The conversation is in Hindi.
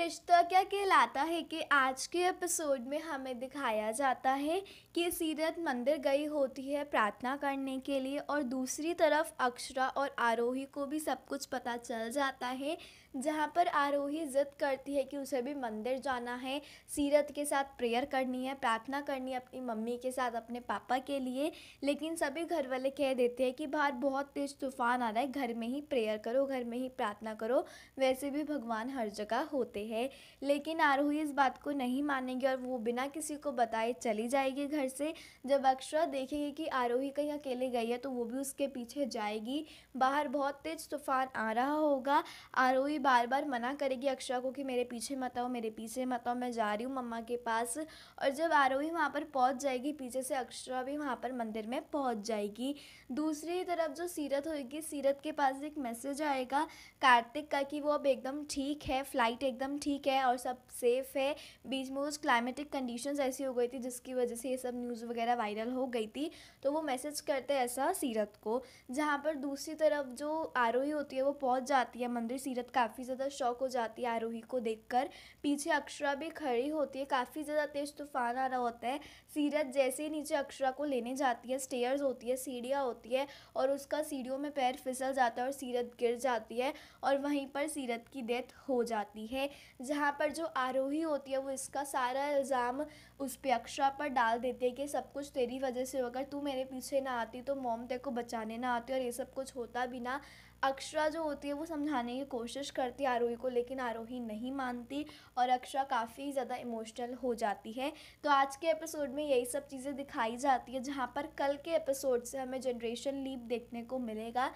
रिश्ता क्या कहलाता है कि आज के एपिसोड में हमें दिखाया जाता है कि सीरत मंदिर गई होती है प्रार्थना करने के लिए और दूसरी तरफ अक्षरा और आरोही को भी सब कुछ पता चल जाता है जहाँ पर आरोही ज़िद करती है कि उसे भी मंदिर जाना है सीरत के साथ प्रेयर करनी है प्रार्थना करनी है अपनी मम्मी के साथ अपने पापा के लिए लेकिन सभी घर वाले कह देते हैं कि बाहर बहुत तेज़ तूफान आ रहा है घर में ही प्रेयर करो घर में ही प्रार्थना करो वैसे भी भगवान हर जगह होते करते हैं लेकिन आरोही इस बात को नहीं मानेगी और वो बिना किसी को बताए चली जाएगी घर से जब अक्षरा देखेगी कि आरोही कहीं अकेले गई है तो वो भी उसके पीछे जाएगी बाहर बहुत तेज तूफान आ रहा होगा आरोही बार बार मना करेगी अक्षरा को कि मेरे पीछे मत आओ मेरे पीछे मत आओ मैं जा रही हूँ मम्मा के पास और जब आरोही वहाँ पर पहुँच जाएगी पीछे से अक्षरा भी वहाँ पर मंदिर में पहुँच जाएगी दूसरी तरफ जो सीरत होगी सीरत के पास एक मैसेज आएगा कार्तिक का कि वो अब एकदम ठीक है फ्लाइट एकदम एकदम ठीक है और सब सेफ़ है बीच में कुछ क्लाइमेटिक कंडीशंस ऐसी हो गई थी जिसकी वजह से ये सब न्यूज़ वगैरह वायरल हो गई थी तो वो मैसेज करते ऐसा सीरत को जहाँ पर दूसरी तरफ जो आरोही होती है वो पहुँच जाती है मंदिर सीरत काफ़ी ज़्यादा शौक हो जाती है आरोही को कर पीछे अक्षरा भी खड़ी होती है काफ़ी ज़्यादा तेज़ तूफान आ रहा होता है सीरत जैसे ही नीचे अक्षरा को लेने जाती है स्टेयर्स होती है सीढ़ियाँ होती है और उसका सीढ़ियों में पैर फिसल जाता है और सीरत गिर जाती है और वहीं पर सीरत की डेथ हो जाती है जहाँ पर जो आरोही होती है वो इसका सारा इल्ज़ाम उस पर अक्षरा पर डाल देती है कि सब कुछ तेरी वजह से होगा तू मेरे पीछे ना आती तो मोम तेरे को बचाने ना आती और ये सब कुछ होता भी ना अक्षरा जो होती है वो समझाने की कोशिश करती है आरोही को लेकिन आरोही नहीं मानती और अक्षरा काफ़ी ज़्यादा इमोशनल हो जाती है तो आज के एपिसोड में यही सब चीज़ें दिखाई जाती है जहाँ पर कल के एपिसोड से हमें जनरेशन लीप देखने को मिलेगा